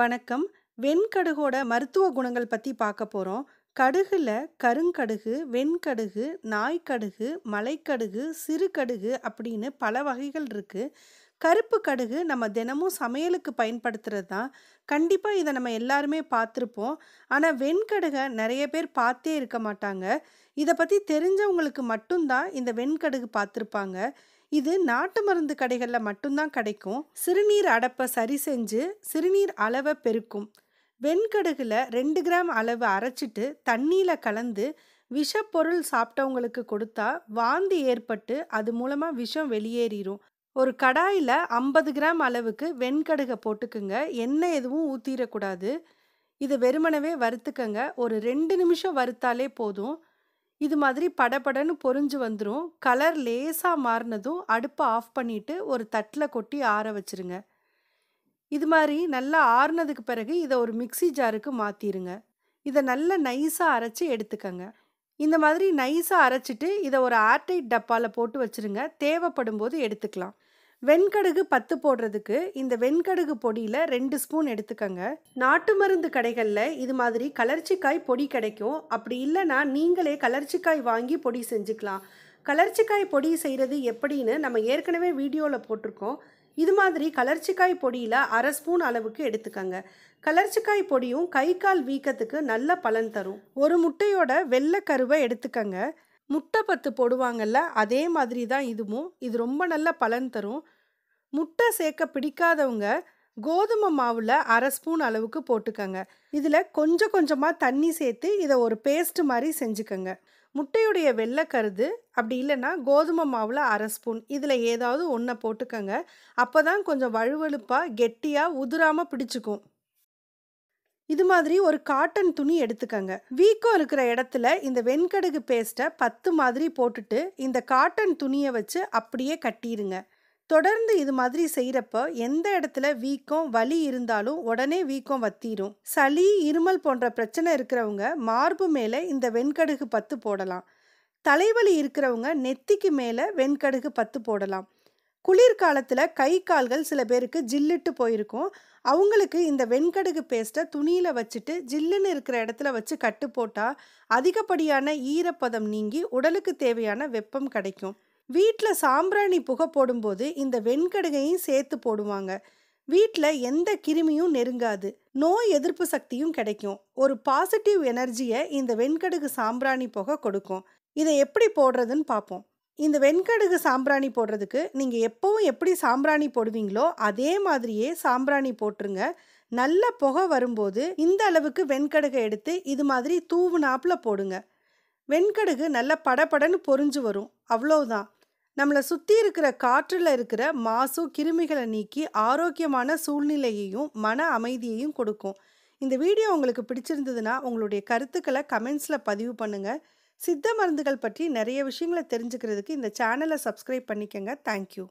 வணக்கம் வெண்கடுகோட மருத்துவ குணங்கள் பற்றி பார்க்க போகிறோம் கடுகுல கருங்கடுகு வெண்கடுகு நாய்க்கடுகு மலைக்கடுகு சிறுகடுகு அப்படின்னு பல வகைகள் இருக்குது கருப்பு கடுகு நம்ம தினமும் சமையலுக்கு பயன்படுத்துகிறது தான் கண்டிப்பாக இதை நம்ம எல்லாருமே பார்த்துருப்போம் ஆனால் வெண்கடுகை நிறைய பேர் பார்த்தே இருக்க மாட்டாங்க இதை பற்றி தெரிஞ்சவங்களுக்கு மட்டும்தான் இந்த வெண்கடுகு பார்த்துருப்பாங்க இது நாட்டு மருந்து கடைகளில் மட்டும்தான் கிடைக்கும் சிறுநீர் அடப்பை சரி செஞ்சு சிறுநீர் அளவை பெருக்கும் வெண்கடுகில் ரெண்டு கிராம் அளவு அரைச்சிட்டு தண்ணியில் கலந்து விஷப்பொருள் சாப்பிட்டவங்களுக்கு கொடுத்தா வாந்தி ஏற்பட்டு அது மூலமாக விஷம் வெளியேறிடும் ஒரு கடாயில் ஐம்பது கிராம் அளவுக்கு வெண்கடுகை போட்டுக்குங்க எண்ணெய் எதுவும் ஊற்றிடக்கூடாது இதை வெறுமனவே வறுத்துக்கங்க ஒரு ரெண்டு நிமிஷம் வறுத்தாலே போதும் இது மாதிரி படபடன்னு பொறிஞ்சு வந்துடும் கலர் லேசாக மாறினதும் அடுப்பை ஆஃப் பண்ணிவிட்டு ஒரு தட்டில் கொட்டி ஆற வச்சுருங்க இது மாதிரி நல்லா ஆறுனதுக்கு பிறகு இதை ஒரு மிக்சி ஜாருக்கு மாற்றிடுங்க இதை நல்லா நைஸாக அரைச்சி எடுத்துக்கங்க இந்த மாதிரி நைஸாக அரைச்சிட்டு இதை ஒரு ஆர்டைட் டப்பாவில் போட்டு வச்சுருங்க தேவைப்படும் போது எடுத்துக்கலாம் வெண்கடுகு பத்து போடுறதுக்கு இந்த வெண்கடுகு பொடியில் ரெண்டு ஸ்பூன் எடுத்துக்கங்க நாட்டு மருந்து கடைகளில் இது மாதிரி கலர்ச்சிக்காய் பொடி கிடைக்கும் அப்படி இல்லைன்னா நீங்களே கலர்ச்சிக்காய் வாங்கி பொடி செஞ்சுக்கலாம் கலர்ச்சிக்காய் பொடி செய்கிறது எப்படின்னு நம்ம ஏற்கனவே வீடியோவில் போட்டிருக்கோம் இது மாதிரி கலர்ச்சிக்காய் பொடியில் அரை ஸ்பூன் அளவுக்கு எடுத்துக்கங்க கலர்ச்சிக்காய் பொடியும் கை கால் வீக்கத்துக்கு நல்ல பலன் தரும் ஒரு முட்டையோட வெள்ளை கருவை எடுத்துக்கங்க முட்டை பத்து போடுவாங்கல்ல அதே மாதிரி தான் இதுவும் இது ரொம்ப நல்ல பலன் தரும் முட்டை சேர்க்க பிடிக்காதவங்க கோதுமை மாவில் அரை ஸ்பூன் அளவுக்கு போட்டுக்கங்க இதில் கொஞ்சம் கொஞ்சமாக தண்ணி சேர்த்து இதை ஒரு பேஸ்ட் மாதிரி செஞ்சுக்கங்க முட்டையுடைய வெள்ளைக்கருது அப்படி இல்லைன்னா கோதுமை மாவில் அரை ஸ்பூன் இதில் ஏதாவது ஒன்றை போட்டுக்கோங்க அப்போ தான் கொஞ்சம் வழுவழுப்பாக கெட்டியாக உதிராமல் பிடிச்சிக்கும் இது மாதிரி ஒரு காட்டன் துணி எடுத்துக்கங்க வீக்கம் இருக்கிற இடத்துல இந்த வெண்கடுகு பேஸ்ட்டை பத்து மாதிரி போட்டுட்டு இந்த காட்டன் துணியை வச்சு அப்படியே கட்டிடுங்க தொடர்ந்து இது மாதிரி செய்கிறப்ப எந்த இடத்துல வீக்கம் வலி இருந்தாலும் உடனே வீக்கம் வத்திரும் சளி இருமல் போன்ற பிரச்சனை இருக்கிறவங்க மார்பு மேலே இந்த வெண்கடுகு பத்து போடலாம் தலைவலி இருக்கிறவங்க நெத்திக்கு மேலே வெண்கடுகு பத்து போடலாம் குளிர்காலத்தில் கை கால்கள் சில பேருக்கு ஜில்லுட்டு போயிருக்கும் அவங்களுக்கு இந்த வெண்கடுகு பேஸ்ட்டை துணியில் வச்சுட்டு ஜில்லுன்னு இருக்கிற இடத்துல வச்சு கட்டு போட்டால் அதிகப்படியான ஈரப்பதம் நீங்கி உடலுக்கு தேவையான வெப்பம் கிடைக்கும் வீட்டில் சாம்பிராணி புகை போடும்போது இந்த வெண்கடுகையும் சேர்த்து போடுவாங்க வீட்டில் எந்த கிருமியும் நெருங்காது நோய் எதிர்ப்பு சக்தியும் கிடைக்கும் ஒரு பாசிட்டிவ் எனர்ஜியை இந்த வெண்கடுகு சாம்பிராணி புகை கொடுக்கும் இதை எப்படி போடுறதுன்னு பார்ப்போம் இந்த வெண்கடுகு சாம்பிராணி போடுறதுக்கு நீங்கள் எப்போவும் எப்படி சாம்பிராணி போடுவீங்களோ அதே மாதிரியே சாம்பிராணி போட்டுருங்க நல்ல புகை வரும்போது இந்த அளவுக்கு வெண்கடுகை எடுத்து இது மாதிரி தூவுனாப்பில் போடுங்க வெண்கடுகு நல்ல படப்படன்னு பொறிஞ்சு வரும் அவ்வளோதான் நம்மளை சுற்றி இருக்கிற காற்றில் இருக்கிற மாசும் கிருமிகளை நீக்கி ஆரோக்கியமான சூழ்நிலையையும் மன அமைதியையும் கொடுக்கும் இந்த வீடியோ உங்களுக்கு பிடிச்சிருந்ததுன்னா உங்களுடைய கருத்துக்களை கமெண்ட்ஸில் பதிவு பண்ணுங்கள் சித்த மருந்துகள் பற்றி நிறைய விஷயங்களை தெரிஞ்சுக்கிறதுக்கு இந்த சேனலை சப்ஸ்கிரைப் பண்ணிக்கோங்க தேங்க்யூ